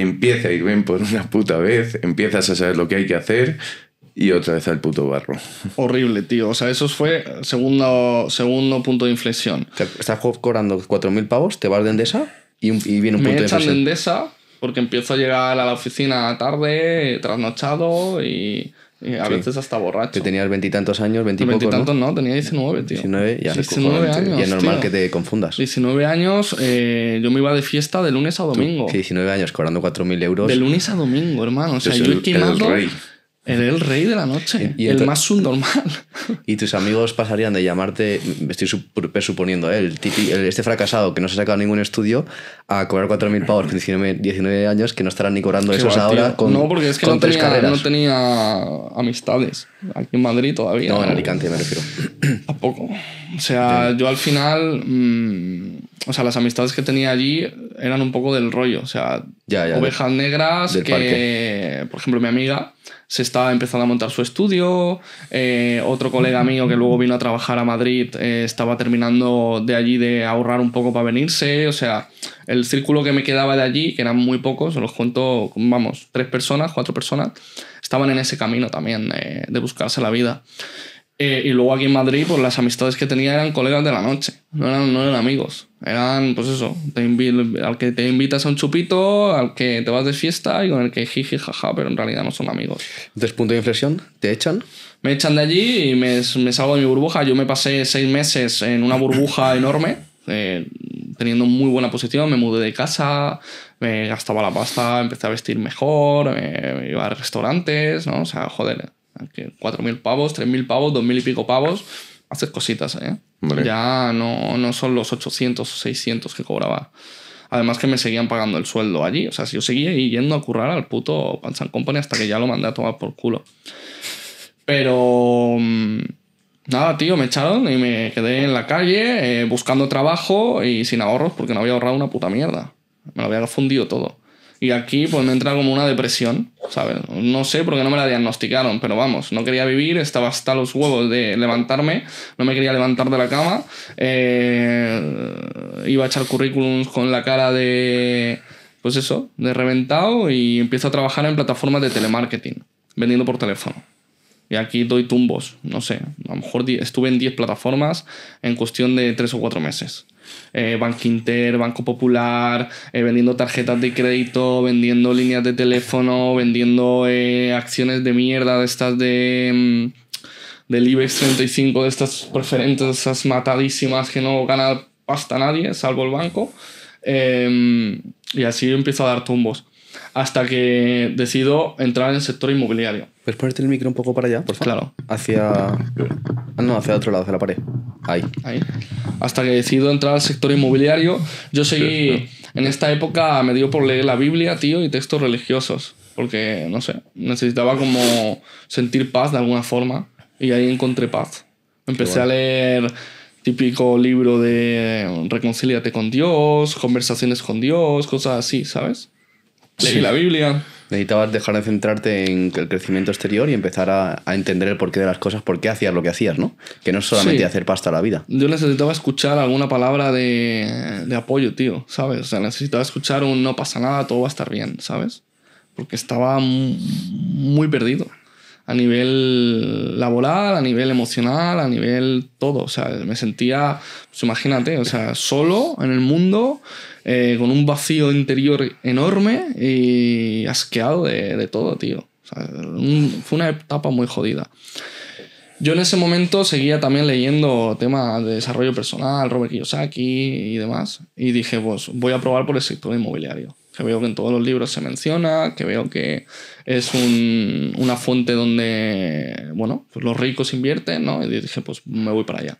empieza a ir bien por una puta vez, empiezas a saber lo que hay que hacer y otra vez al puto barro. Horrible, tío. O sea, eso fue segundo, segundo punto de inflexión. estás cobrando 4.000 pavos, te vas de Endesa y, viene un punto Me de echan de Endesa porque empiezo a llegar a la oficina tarde, trasnochado y a veces hasta borracho. Que tenías veintitantos años, Veintitantos ¿no? tenía 19, tío. 19, ya. años, Y es normal que te confundas. 19 años, eh, yo me iba de fiesta de lunes a domingo. Sí, 19 años, cobrando 4.000 euros. De lunes a domingo, hermano. O sea, yo, he quemado... Era el rey de la noche, y, el más subnormal. Y tus amigos pasarían de llamarte, estoy presuponiendo, eh, el este fracasado que no se ha sacado ningún estudio, a cobrar 4.000 pavos con 19, años que no estarán ni cobrando esos ahora con No, porque es que no tenía, amistades aquí en Madrid todavía. No, en Alicante me refiero. poco? O sea, yo al final, mm, o sea, las amistades que tenía allí eran un poco del rollo. O sea, ya, ovejas negras que, por ejemplo, mi amiga se estaba empezando a montar su estudio, eh, otro colega mío que luego vino a trabajar a Madrid eh, estaba terminando de allí de ahorrar un poco para venirse, o sea, el círculo que me quedaba de allí, que eran muy pocos, los cuento, vamos, tres personas, cuatro personas, estaban en ese camino también eh, de buscarse la vida. Eh, y luego aquí en Madrid, pues las amistades que tenía eran colegas de la noche, no eran, no eran amigos. Eran, pues eso, al que te invitas a un chupito, al que te vas de fiesta y con el que jiji, jaja, pero en realidad no son amigos. Entonces, punto de inflexión, ¿te echan? Me echan de allí y me, me salgo de mi burbuja. Yo me pasé seis meses en una burbuja enorme, eh, teniendo muy buena posición, me mudé de casa, me gastaba la pasta, empecé a vestir mejor, iba a restaurantes, ¿no? O sea, joder, 4.000 pavos, 3.000 pavos, 2.000 y pico pavos, haces cositas ¿eh? Ya no, son los 800 o 600 que cobraba. Además que me seguían pagando el sueldo allí. O sea, si yo seguía yendo a currar al puto Pants Company hasta que ya lo mandé a tomar por culo. Pero... Mm, nada, tío, me echaron y me quedé en la calle eh, buscando trabajo y sin ahorros porque no había ahorrado una puta mierda. Me lo había fundido todo. Y aquí pues me entra como una depresión, ¿sabes? No sé por qué no me la diagnosticaron, pero vamos, no quería vivir, estaba hasta los huevos de levantarme, no me quería levantar de la cama, eh, iba a echar currículums con la cara de, pues eso, de reventado y empiezo a trabajar en plataformas de telemarketing, vendiendo por teléfono. Y aquí doy tumbos, no sé, a lo mejor estuve en 10 plataformas en cuestión de 3 o 4 meses. Eh, banco Inter, Banco Popular, eh, vendiendo tarjetas de crédito, vendiendo líneas de teléfono, vendiendo eh, acciones de mierda de estas de... Mm, del IBEX 35, de estas preferentes, esas matadísimas que no gana hasta nadie, salvo el banco. Em, y así empiezo a dar tumbos. Hasta que decido entrar en el sector inmobiliario. ¿Puedes ponerte el micro un poco para allá, por Claro. Hacia. Ah, no, hacia otro lado, hacia la pared. Ahí. Ahí. Hasta que decido entrar al sector inmobiliario, yo seguí. En esta época me dio por leer la Biblia, tío, y textos religiosos. Porque, no sé, necesitaba como sentir paz de alguna forma. Y ahí encontré paz. Empecé a leer típico libro de Reconcíliate con Dios, Conversaciones con Dios, cosas así, ¿sabes? Leí sí. la Biblia. Necesitabas dejar de centrarte en el crecimiento exterior y empezar a, entender el porqué de las cosas, por qué hacías lo que hacías, ¿no? Que no es solamente hacer pasta a la vida. Yo necesitaba escuchar alguna palabra de, apoyo, tío, ¿sabes? O sea, necesitaba escuchar un no pasa nada, todo va a estar bien, ¿sabes? Porque estaba muy perdido. A nivel laboral, a nivel emocional, a nivel todo. O sea, me sentía, pues imagínate, o sea, solo en el mundo eh, con un vacío interior enorme y asqueado de, todo, tío. fue una etapa muy jodida. Yo en ese momento seguía también leyendo temas de desarrollo personal, Robert Kiyosaki y demás. Y dije, pues voy a probar por el sector inmobiliario. Que veo que en todos los libros se menciona, que veo que es una fuente donde, bueno, pues los ricos invierten, ¿no? Y dije, pues me voy para allá.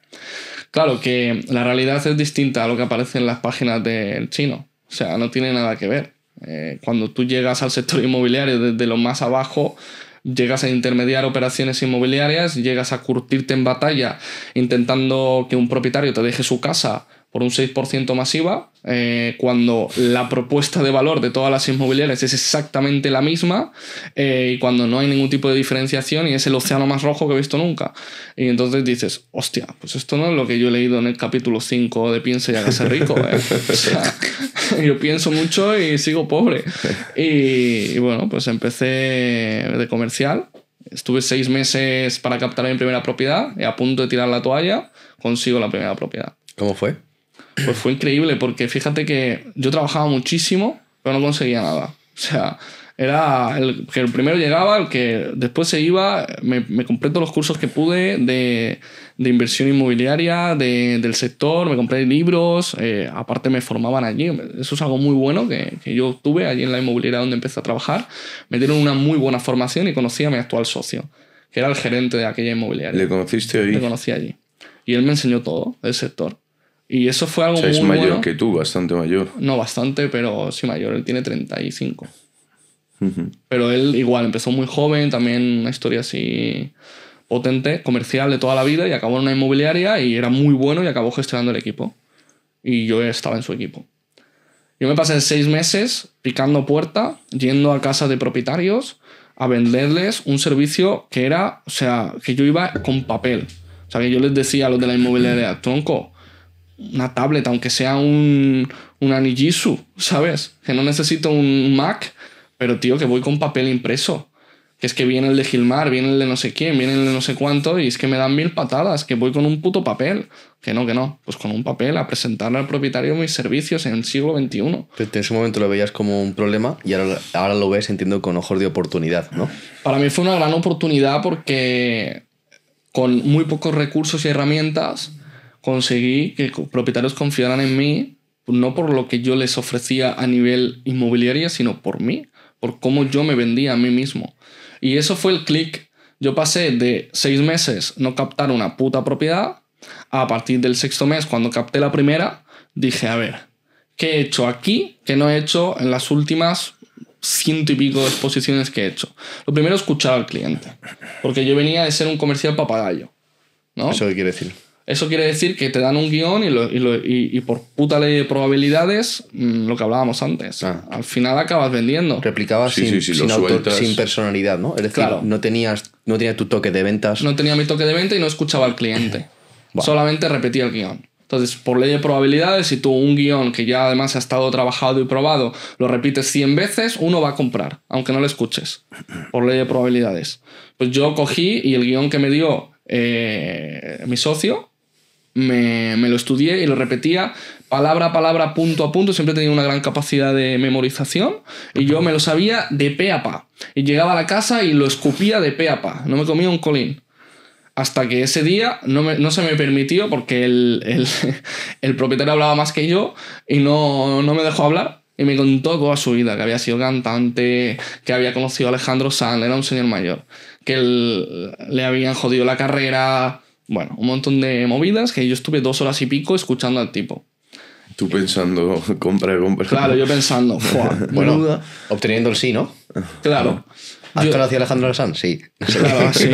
Claro que la realidad es distinta a lo que aparece en las páginas del chino. O sea, no tiene nada que ver. Eh, cuando tú llegas al sector inmobiliario desde lo más abajo, llegas a intermediar operaciones inmobiliarias, llegas a curtirte en batalla intentando que un propietario te deje su casa por un 6% masiva, eh, cuando la propuesta de valor de todas las inmobiliarias es exactamente la misma eh, y cuando no hay ningún tipo de diferenciación y es el océano más rojo que he visto nunca. Y entonces dices, hostia, pues esto no es lo que yo he leído en el capítulo 5 de Piensa y ser rico. ¿eh? O sea, yo pienso mucho y sigo pobre. Y, y bueno, pues empecé de comercial. Estuve seis meses para captar mi primera propiedad y a punto de tirar la toalla consigo la primera propiedad. ¿Cómo fue? pues fue increíble, porque fíjate que yo trabajaba muchísimo, pero no conseguía nada. O sea, era el que el primero llegaba, el que después se iba, me, compré todos los cursos que pude de, de inversión inmobiliaria, de, del sector, me compré libros, eh, aparte me formaban allí, eso es algo muy bueno que, que yo tuve allí en la inmobiliaria donde empecé a trabajar, me dieron una muy buena formación y conocí a mi actual socio, que era el gerente de aquella inmobiliaria. ¿Le conociste allí? Le conocí allí. Y él me enseñó todo el sector. Y eso fue algo o es mayor que tú, bastante mayor. No, bastante, pero sí mayor. Él tiene 35. Pero él igual empezó muy joven, también una historia así potente, comercial de toda la vida y acabó en una inmobiliaria y era muy bueno y acabó gestionando el equipo. Y yo estaba en su equipo. Yo me pasé seis meses picando puerta, yendo a casa de propietarios a venderles un servicio que era, o sea, que yo iba con papel. O sea, que yo les decía a los de la inmobiliaria, tronco, una tablet, aunque sea un, un ¿sabes? Que no necesito un Mac, pero tío, que voy con papel impreso. Que es que viene el de Gilmar, viene el de no sé quién, viene el de no sé cuánto, y es que me dan mil patadas, que voy con un puto papel. Que no, que no. Pues con un papel a presentarle al propietario mis servicios en el siglo XXI. en su momento lo veías como un problema y ahora, ahora lo ves, entiendo, con ojos de oportunidad, ¿no? Para mí fue una gran oportunidad porque con muy pocos recursos y herramientas conseguí que propietarios confiaran en mí, no por lo que yo les ofrecía a nivel inmobiliario sino por mí, por cómo yo me vendía a mí mismo. Y eso fue el clic. Yo pasé de seis meses no captar una puta propiedad, a partir del sexto mes, cuando capté la primera, dije, a ver, ¿qué he hecho aquí que no he hecho en las últimas ciento y pico exposiciones que he hecho? Lo primero, escuchar al cliente, porque yo venía de ser un comercial papagayo. ¿no? ¿Eso qué quiere decir? Eso quiere decir que te dan un guión y, y, por puta ley de probabilidades, mm, lo que hablábamos antes, ah. al final acabas vendiendo. Replicabas sin, sin, personalidad, ¿no? Es decir, no, tenías, no tu toque de ventas. No tenía mi toque de venta y no escuchaba al cliente. Solamente repetía el guión. Entonces, por ley de probabilidades, si tú un guión que ya además ha estado trabajado y probado, lo repites 100 veces, uno va a comprar, aunque no lo escuches, por ley de probabilidades. Pues yo cogí y el guión que me dio eh, mi socio, me, lo estudié y lo repetía palabra a palabra, punto a punto. Siempre tenía una gran capacidad de memorización y yo me lo sabía de pe a pa. Y llegaba a la casa y lo escupía de pe a pa. No me comía un colín. Hasta que ese día no, se me permitió porque el, propietario hablaba más que yo y no, me dejó hablar. Y me contó toda su vida, que había sido cantante, que había conocido a Alejandro Sanz, era un señor mayor, que le habían jodido la carrera, bueno, un montón de movidas que yo estuve dos horas y pico escuchando al tipo. Tú pensando, compra, compra. Claro, yo pensando, bueno, obteniendo el sí, ¿no? Claro. ¿Has conocido a Alejandro Sanz? Sí. Claro, sí.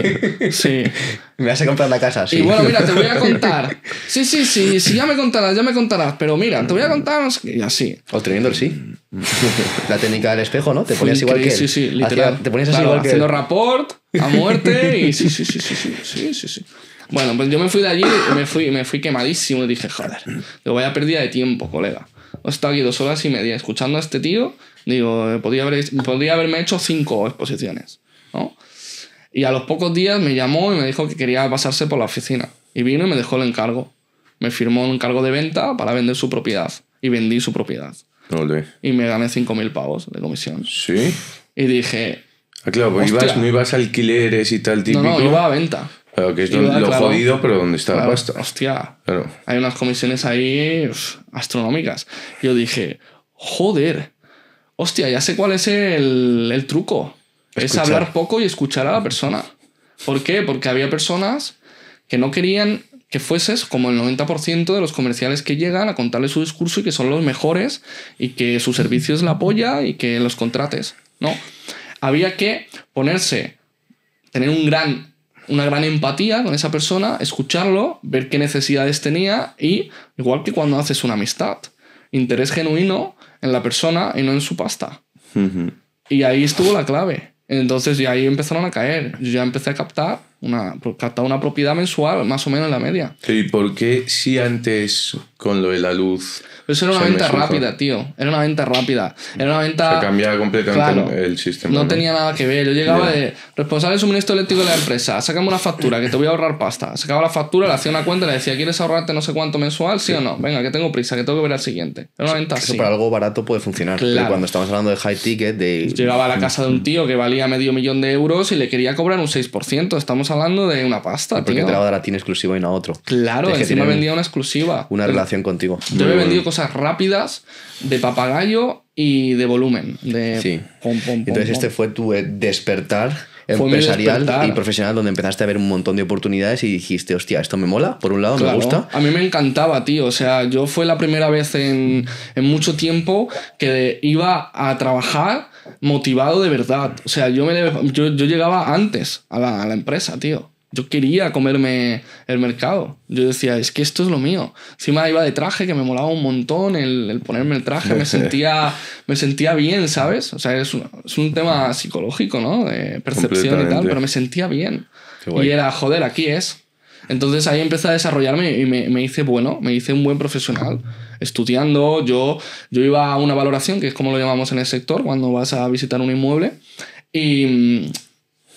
sí. Me vas a comprar la casa, sí. Y bueno, mira, te voy a contar. Sí, sí, sí, sí, ya me contarás, ya me contarás. Pero mira, te voy a contar y así. Obteniendo el sí. la técnica del espejo, ¿no? Te ponías igual que él. Sí, sí, literal. te ponías así igual que Haciendo rapport a muerte y sí, sí, sí, sí, sí, sí, sí. sí. Bueno, pues yo me fui de allí, me fui, me fui quemadísimo y dije, joder, voy a perder de tiempo, colega. He estado aquí dos horas y media escuchando a este tío, digo, eh, podría, haber, podría haberme hecho cinco exposiciones, ¿no? Y a los pocos días me llamó y me dijo que quería pasarse por la oficina. Y vino y me dejó el encargo. Me firmó un encargo de venta para vender su propiedad. Y vendí su propiedad. Y me gané 5.000 pavos de comisión. Sí. Y dije. Ah, claro, pues ibas, no ibas alquileres y tal, típico. No, no, iba a venta que lo jodido, pero donde está claro, la Hostia. Hay unas comisiones ahí astronómicas. Yo dije, joder, hostia, ya sé cuál es el, el truco. Es hablar poco y escuchar a la persona. ¿Por qué? Porque había personas que no querían que fueses como el 90% de los comerciales que llegan a contarle su discurso y que son los mejores y que su servicio es la apoya y que los contrates. No. Había que ponerse, tener un gran una gran empatía con esa persona, escucharlo, ver qué necesidades tenía y, igual que cuando haces una amistad, interés genuino en la persona y no en su pasta. Y ahí estuvo la clave. Entonces, y ahí empezaron a caer. Yo ya empecé a captar una, una propiedad mensual, más o menos en la media. ¿Y por qué si antes con lo de la luz? Eso era una venta rápida, tío. Era una venta rápida. Era una venta. Se cambiaba completamente el sistema. No, tenía nada que ver. Yo llegaba de responsable de suministro eléctrico de la empresa. Sácame una factura, que te voy a ahorrar pasta. Sacaba la factura, le hacía una cuenta le decía, ¿quieres ahorrarte no sé cuánto mensual? ¿Sí, o no? Venga, que tengo prisa, que tengo que ver al siguiente. Era una venta Eso para algo barato puede funcionar. Claro. cuando estamos hablando de high ticket, de. Llegaba a la casa de un mm. tío que valía medio millón de euros y le quería cobrar un 6%. Estamos hablando de una pasta. Porque te la va a dar a ti en exclusiva y no a otro. Claro, encima encima vendía una exclusiva. Una relación contigo. Yo he vendido cosas rápidas de papagayo y de volumen. De sí. Entonces, este fue tu eh, despertar empresarial y profesional donde empezaste a ver un montón de oportunidades y dijiste, hostia, esto me mola, por un lado, me gusta. A mí me encantaba, tío. O sea, yo fue la primera vez en, en mucho tiempo que iba a trabajar motivado de verdad. O sea, yo, me, yo, llegaba antes a la empresa, tío. Yo quería comerme el mercado. Yo decía, es que esto es lo mío. Encima iba de traje, que me molaba un montón el, ponerme el traje. Me sentía, me sentía bien, ¿sabes? O sea, es un, es un tema psicológico, ¿no? De percepción y tal, pero me sentía bien. Y era, joder, aquí es. Entonces ahí empecé a desarrollarme y me, me, hice bueno, me hice un buen profesional. Estudiando, yo, yo iba a una valoración, que es como lo llamamos en el sector, cuando vas a visitar un inmueble, y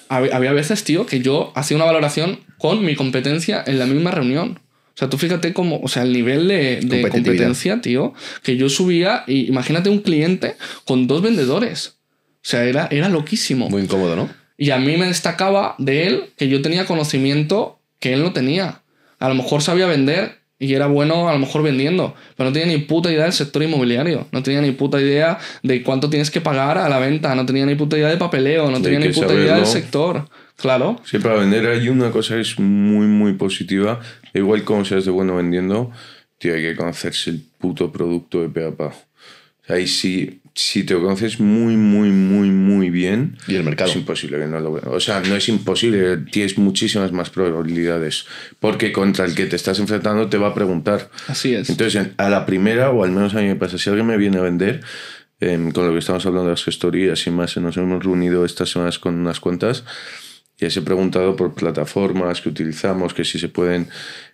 había, veces, tío, que yo hacía una valoración con mi competencia en la misma reunión. O sea, tú fíjate cómo, o sea, el nivel de, competencia, tío, que yo subía, y imagínate un cliente con dos vendedores. O sea, era, era loquísimo. Muy incómodo, ¿no? Y a mí me destacaba de él que yo tenía conocimiento que él no tenía. A lo mejor sabía vender y era bueno a lo mejor vendiendo, pero no tenía ni puta idea del sector inmobiliario, no tenía ni puta idea de cuánto tienes que pagar a la venta, no tenía ni puta idea de papeleo, no tenía ni puta idea del sector. Claro. Sí, para vender hay una cosa que es muy, muy positiva. E igual como seas de bueno vendiendo, tío, que conocerse el puto producto de peapa ahí sí, si te conoces muy, muy, muy, muy bien. Y el mercado. Es imposible que no lo O sea, no es imposible, tienes muchísimas más probabilidades. Porque contra el que te estás enfrentando te va a preguntar. Así es. Entonces, a la primera, o al menos a mí me pasa, si alguien me viene a vender, em, con lo que estamos hablando de las gestorías y más, nos hemos reunido estas semanas con unas cuentas y les he preguntado por plataformas que utilizamos, que si se pueden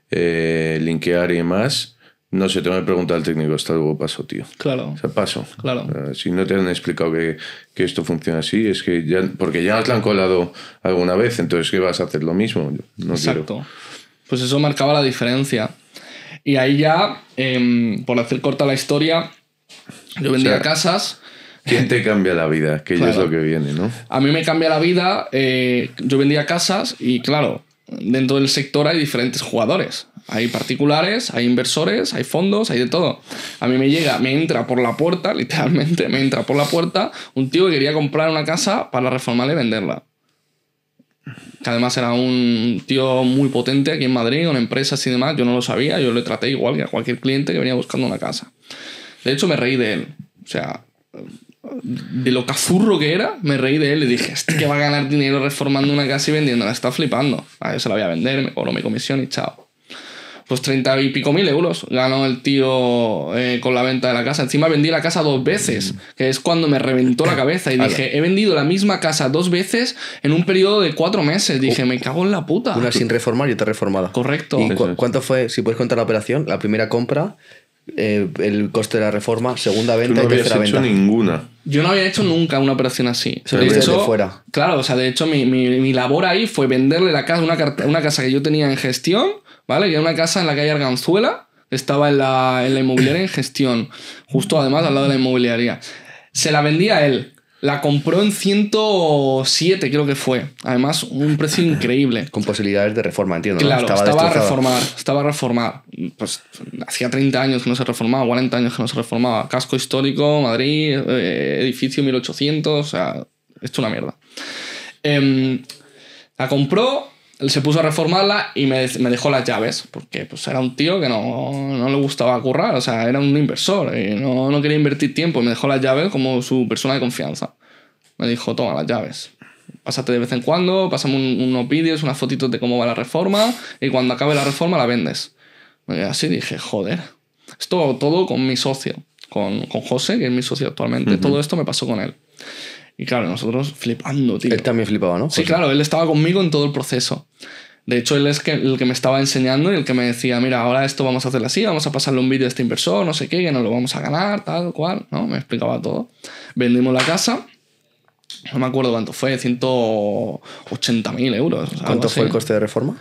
eh, linkear y demás no sé, tengo que preguntar al técnico, hasta luego paso, tío. Claro. O sea, paso. Claro. si no te han explicado que, esto funciona así, es que ya. Porque ya te han colado alguna vez, entonces ¿qué vas a hacer lo mismo? No Exacto. Pues eso marcaba la diferencia. Y ahí ya, em, por hacer corta la historia, yo vendía casas. ¿Quién te cambia la vida? Que eso es lo que viene, ¿no? A mí me cambia la vida. Eh, yo vendía casas y, claro, dentro del sector hay diferentes jugadores. Hay particulares, hay inversores, hay fondos, hay de todo. A mí me llega, me entra por la puerta, literalmente, me entra por la puerta un tío que quería comprar una casa para reformarla y venderla. Que además era un tío muy potente aquí en Madrid, con empresas y demás. Yo no lo sabía, yo le traté igual que a cualquier cliente que venía buscando una casa. De hecho, me reí de él. O sea, de lo cazurro que era, me reí de él y dije, este que va a ganar dinero reformando una casa y vendiéndola, está flipando. A ah, se la voy a vender, me cobro mi comisión y chao pues 30 y pico mil euros ganó el tío eh, con la venta de la casa. Encima vendí la casa dos veces, mm. que es cuando me reventó la cabeza y dije, he vendido la misma casa dos veces en un periodo de cuatro meses. Dije, uh. me cago en la puta. Una sin reformar y otra reformada. Correcto. ¿Y cuánto fue, si puedes contar la operación, la primera compra? Eh, el coste de la reforma, segunda venta y tercera venta. No hecho ninguna. Yo no había hecho nunca una operación así. Se de fuera. Claro, o sea, de hecho, mi, labor ahí fue venderle la casa, una, una casa que yo tenía en gestión, ¿vale? Que era una casa en la calle Arganzuela, estaba en la, en la inmobiliaria en gestión, justo además al lado de la inmobiliaria. Se la vendía él, la compró en 107, creo que fue. Además, un precio increíble. Con posibilidades de reforma, entiendo. Claro, estaba, a reformar. Estaba a reformar. Pues hacía 30 años que no se reformaba, 40 años que no se reformaba. Casco histórico, Madrid, eh, edificio 1800. O sea, esto es una mierda. Em, la compró se puso a reformarla y me, dejó las llaves, porque pues era un tío que no, le gustaba currar, o sea, era un inversor y no, quería invertir tiempo, me dejó las llaves como su persona de confianza. Me dijo, toma las llaves, pásate de vez en cuando, pásame un, unos vídeos, unas fotitos de cómo va la reforma y cuando acabe la reforma la vendes. así dije, joder, esto todo con mi socio, con, con José, que es mi socio actualmente, todo esto me pasó con él. Y claro, nosotros flipando, tío. Él también flipaba, ¿no? Sí, pues claro, él estaba conmigo en todo el proceso. De hecho, él es que, el que me estaba enseñando y el que me decía, mira, ahora esto vamos a hacerlo así, vamos a pasarle un vídeo a este inversor, no sé qué, que no lo vamos a ganar, tal cual, ¿no? Me explicaba todo. Vendimos la casa, no me acuerdo cuánto fue, mil euros. ¿Cuánto fue el coste de reforma?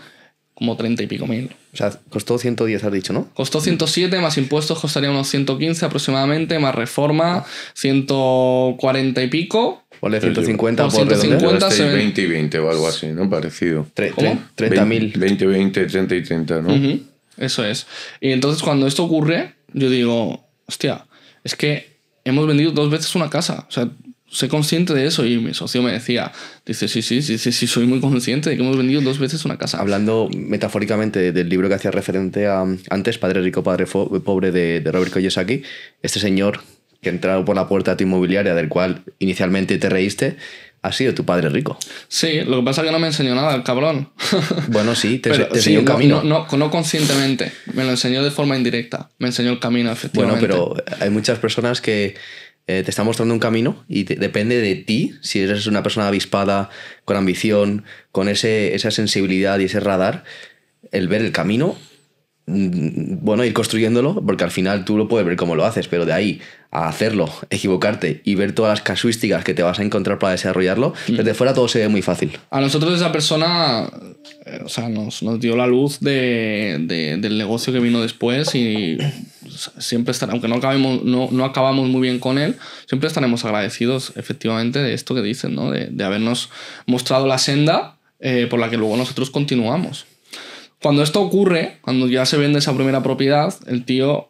como 30 y pico mil. O sea, costó 110, has dicho, ¿no? Costó 107, más impuestos costaría unos 115 aproximadamente, más reforma, 140 y pico. 150 por, 150 20 y 20 o algo así, ¿no? Parecido. 30 mil. 20, 20, 30 y 30, ¿no? Eso es. Y entonces cuando esto ocurre, yo digo, hostia, es que hemos vendido dos veces una casa. O sea, ¿Soy consciente de eso. Y mi socio me decía, dice, sí, sí, sí, sí, sí, soy muy consciente de que hemos vendido dos veces una casa. Hablando metafóricamente del libro que hacía referente antes, Padre Rico, Padre Pobre, de, Robert Kiyosaki, este señor que ha entrado por la puerta de tu inmobiliaria, del cual inicialmente te reíste, ha sido tu padre rico. Sí, lo que pasa es que no me enseñó nada, el cabrón. Bueno, sí, te, enseñó el camino. No, no, no, conscientemente, me lo enseñó de forma indirecta, me enseñó el camino, efectivamente. Bueno, pero hay muchas personas que eh, te está mostrando un camino y depende de ti, si eres una persona avispada, con ambición, con ese, esa sensibilidad y ese radar, el ver el camino Mm, bueno, ir construyéndolo, porque al final tú lo puedes ver cómo lo haces, pero de ahí a hacerlo, equivocarte y ver todas las casuísticas que te vas a encontrar para desarrollarlo, mm. desde fuera todo se ve muy fácil. A nosotros esa persona, eh, o sea, nos, dio la luz de, del negocio que vino después y siempre estar aunque no, acabemos, no, no, acabamos muy bien con él, siempre estaremos agradecidos efectivamente de esto que dicen, ¿no? de, de habernos mostrado la senda eh, por la que luego nosotros continuamos. Cuando esto ocurre, cuando ya se vende esa primera propiedad, el tío,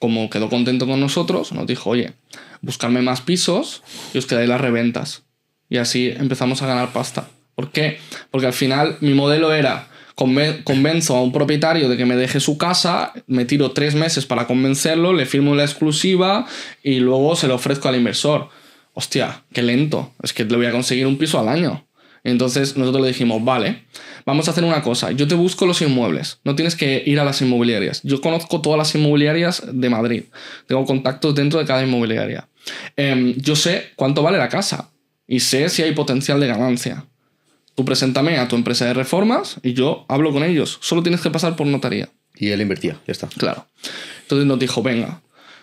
como quedó contento con nosotros, nos dijo, oye, buscarme más pisos y os quedáis las reventas. Y así empezamos a ganar pasta. ¿Por qué? Porque al final mi modelo era, convenzo a un propietario de que me deje su casa, me tiro tres meses para convencerlo, le firmo la exclusiva y luego se lo ofrezco al inversor. Hostia, qué lento. Es que le voy a conseguir un piso al año. Entonces nosotros le dijimos, vale, vamos a hacer una cosa, yo te busco los inmuebles, no tienes que ir a las inmobiliarias. Yo conozco todas las inmobiliarias de Madrid, tengo contactos dentro de cada inmobiliaria. Em, yo sé cuánto vale la casa y sé si hay potencial de ganancia. Tú preséntame a tu empresa de reformas y yo hablo con ellos, solo tienes que pasar por notaría. Y él invertía, ya está. Claro. Entonces nos dijo, venga.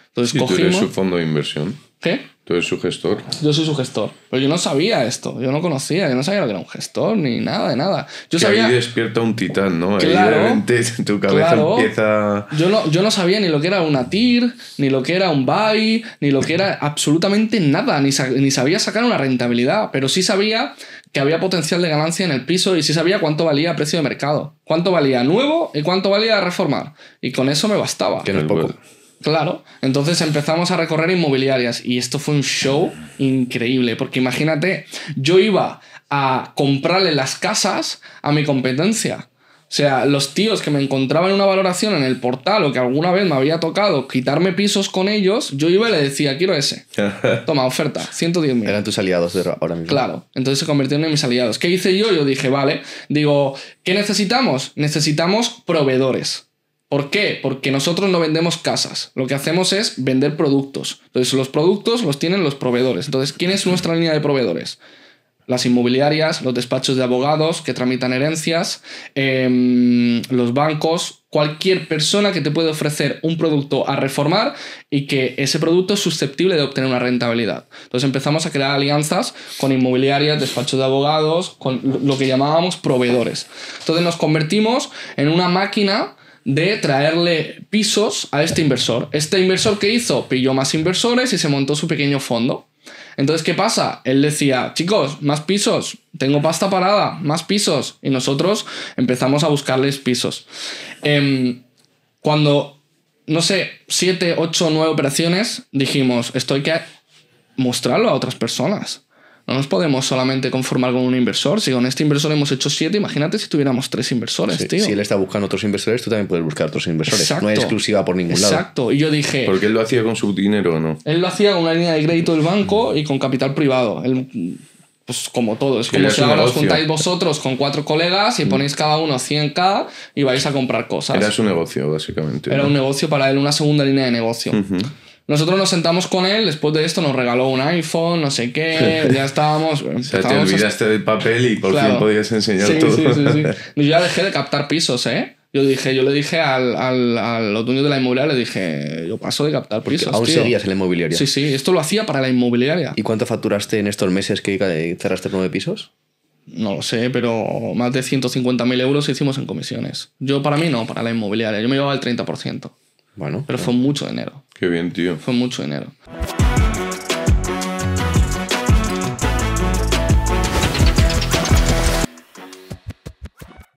Entonces ¿Y cogimos... su fondo de inversión? ¿Qué? yo eres su gestor? Yo soy su gestor. Pero yo no sabía esto, yo no conocía, yo no sabía lo que era un gestor, ni nada, de nada. Yo sabía... Ahí despierta un titán, ¿no? Claro, ahí tu cabeza empieza... Yo no, yo no sabía ni lo que era una TIR, ni lo que era un buy, ni lo que era absolutamente nada, ni, sabía sacar una rentabilidad, pero sí sabía que había potencial de ganancia en el piso y sí sabía cuánto valía precio de mercado, cuánto valía nuevo y cuánto valía reformar. Y con eso me bastaba. Que no es poco. Claro, entonces empezamos a recorrer inmobiliarias y esto fue un show increíble, porque imagínate, yo iba a comprarle las casas a mi competencia. O sea, los tíos que me encontraban una valoración en el portal o que alguna vez me había tocado quitarme pisos con ellos, yo iba y le decía, quiero ese. Toma, oferta, 110 Eran tus aliados ahora mismo. Claro, entonces se convirtieron en mis aliados. ¿Qué hice yo? Yo dije, vale, digo, ¿qué necesitamos? Necesitamos proveedores. ¿Por qué? Porque nosotros no vendemos casas. Lo que hacemos es vender productos. Entonces, los productos los tienen los proveedores. Entonces, ¿quién es nuestra línea de proveedores? Las inmobiliarias, los despachos de abogados que tramitan herencias, em, los bancos, cualquier persona que te puede ofrecer un producto a reformar y que ese producto es susceptible de obtener una rentabilidad. Entonces empezamos a crear alianzas con inmobiliarias, despachos de abogados, con lo que llamábamos proveedores. Entonces nos convertimos en una máquina de traerle pisos a este inversor. Este inversor que hizo pilló más inversores y se montó su pequeño fondo. Entonces, ¿qué pasa? Él decía, chicos, más pisos, tengo pasta parada, más pisos. Y nosotros empezamos a buscarles pisos. Em, cuando, no sé, siete, 8, nueve operaciones, dijimos, esto hay que mostrarlo a otras personas. No nos podemos solamente conformar con un inversor. Si con este inversor hemos hecho siete, imagínate si tuviéramos tres inversores, tío. Si él está buscando otros inversores, tú también puedes buscar otros inversores. Exacto, no es exclusiva por ningún lado. Exacto. Y yo dije. Porque él lo hacía con su dinero, ¿no? Él lo hacía con una línea de crédito del banco y con capital privado. Él, pues como todo, es como si ahora os juntáis vosotros con cuatro colegas y mm. ponéis cada uno 100k y vais a comprar cosas. Era su negocio, básicamente. Era un negocio para él, una segunda línea de negocio. Nosotros nos sentamos con él, después de esto nos regaló un iPhone, no sé qué, ya estábamos... o sea, te olvidaste del papel y por fin podías enseñar todo. Yo ya dejé de captar pisos, ¿eh? Yo dije, yo le dije al, al, a los dueños de la inmobiliaria, le dije, yo paso de captar Porque pisos. Aún seguías en la inmobiliaria. Sí, sí, esto lo hacía para la inmobiliaria. ¿Y cuánto facturaste en estos meses que cerraste nueve pisos? No lo sé, pero más de 150.000 euros hicimos en comisiones. Yo para mí no, para la inmobiliaria. Yo me llevaba el 30%. Bueno. Pero fue mucho enero. Qué bien, tío. Fue mucho enero.